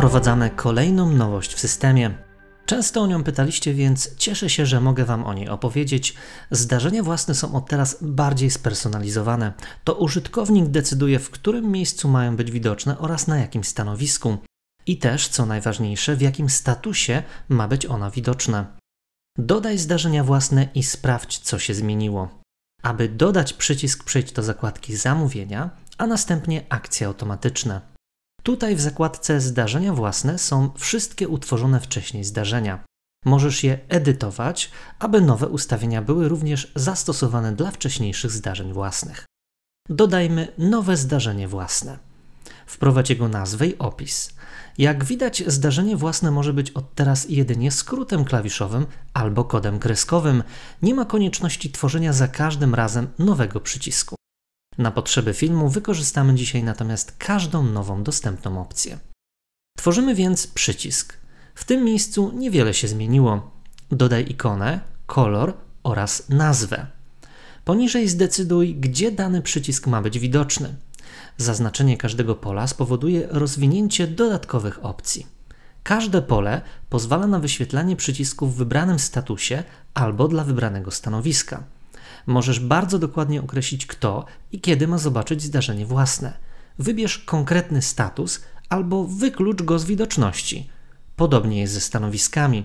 Wprowadzamy kolejną nowość w systemie. Często o nią pytaliście, więc cieszę się, że mogę Wam o niej opowiedzieć. Zdarzenia własne są od teraz bardziej spersonalizowane. To użytkownik decyduje, w którym miejscu mają być widoczne oraz na jakim stanowisku. I też, co najważniejsze, w jakim statusie ma być ona widoczna. Dodaj zdarzenia własne i sprawdź, co się zmieniło. Aby dodać przycisk, przejdź do zakładki Zamówienia, a następnie Akcje automatyczne. Tutaj w zakładce Zdarzenia własne są wszystkie utworzone wcześniej zdarzenia. Możesz je edytować, aby nowe ustawienia były również zastosowane dla wcześniejszych zdarzeń własnych. Dodajmy nowe zdarzenie własne. Wprowadź jego nazwę i opis. Jak widać, zdarzenie własne może być od teraz jedynie skrótem klawiszowym albo kodem kreskowym. Nie ma konieczności tworzenia za każdym razem nowego przycisku. Na potrzeby filmu wykorzystamy dzisiaj natomiast każdą nową dostępną opcję. Tworzymy więc przycisk. W tym miejscu niewiele się zmieniło. Dodaj ikonę, kolor oraz nazwę. Poniżej zdecyduj, gdzie dany przycisk ma być widoczny. Zaznaczenie każdego pola spowoduje rozwinięcie dodatkowych opcji. Każde pole pozwala na wyświetlanie przycisków w wybranym statusie albo dla wybranego stanowiska możesz bardzo dokładnie określić, kto i kiedy ma zobaczyć zdarzenie własne. Wybierz konkretny status albo wyklucz go z widoczności. Podobnie jest ze stanowiskami.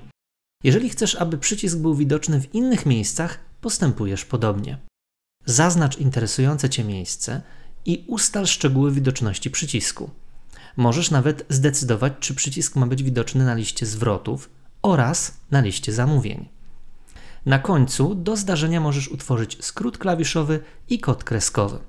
Jeżeli chcesz, aby przycisk był widoczny w innych miejscach, postępujesz podobnie. Zaznacz interesujące Cię miejsce i ustal szczegóły widoczności przycisku. Możesz nawet zdecydować, czy przycisk ma być widoczny na liście zwrotów oraz na liście zamówień. Na końcu do zdarzenia możesz utworzyć skrót klawiszowy i kod kreskowy.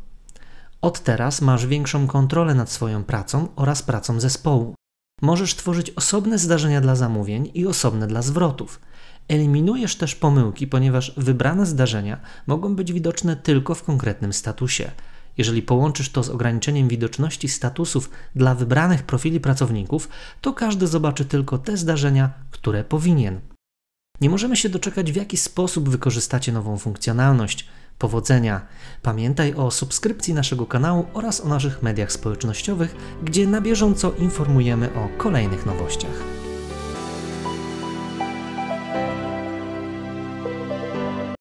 Od teraz masz większą kontrolę nad swoją pracą oraz pracą zespołu. Możesz tworzyć osobne zdarzenia dla zamówień i osobne dla zwrotów. Eliminujesz też pomyłki, ponieważ wybrane zdarzenia mogą być widoczne tylko w konkretnym statusie. Jeżeli połączysz to z ograniczeniem widoczności statusów dla wybranych profili pracowników, to każdy zobaczy tylko te zdarzenia, które powinien. Nie możemy się doczekać, w jaki sposób wykorzystacie nową funkcjonalność. Powodzenia! Pamiętaj o subskrypcji naszego kanału oraz o naszych mediach społecznościowych, gdzie na bieżąco informujemy o kolejnych nowościach.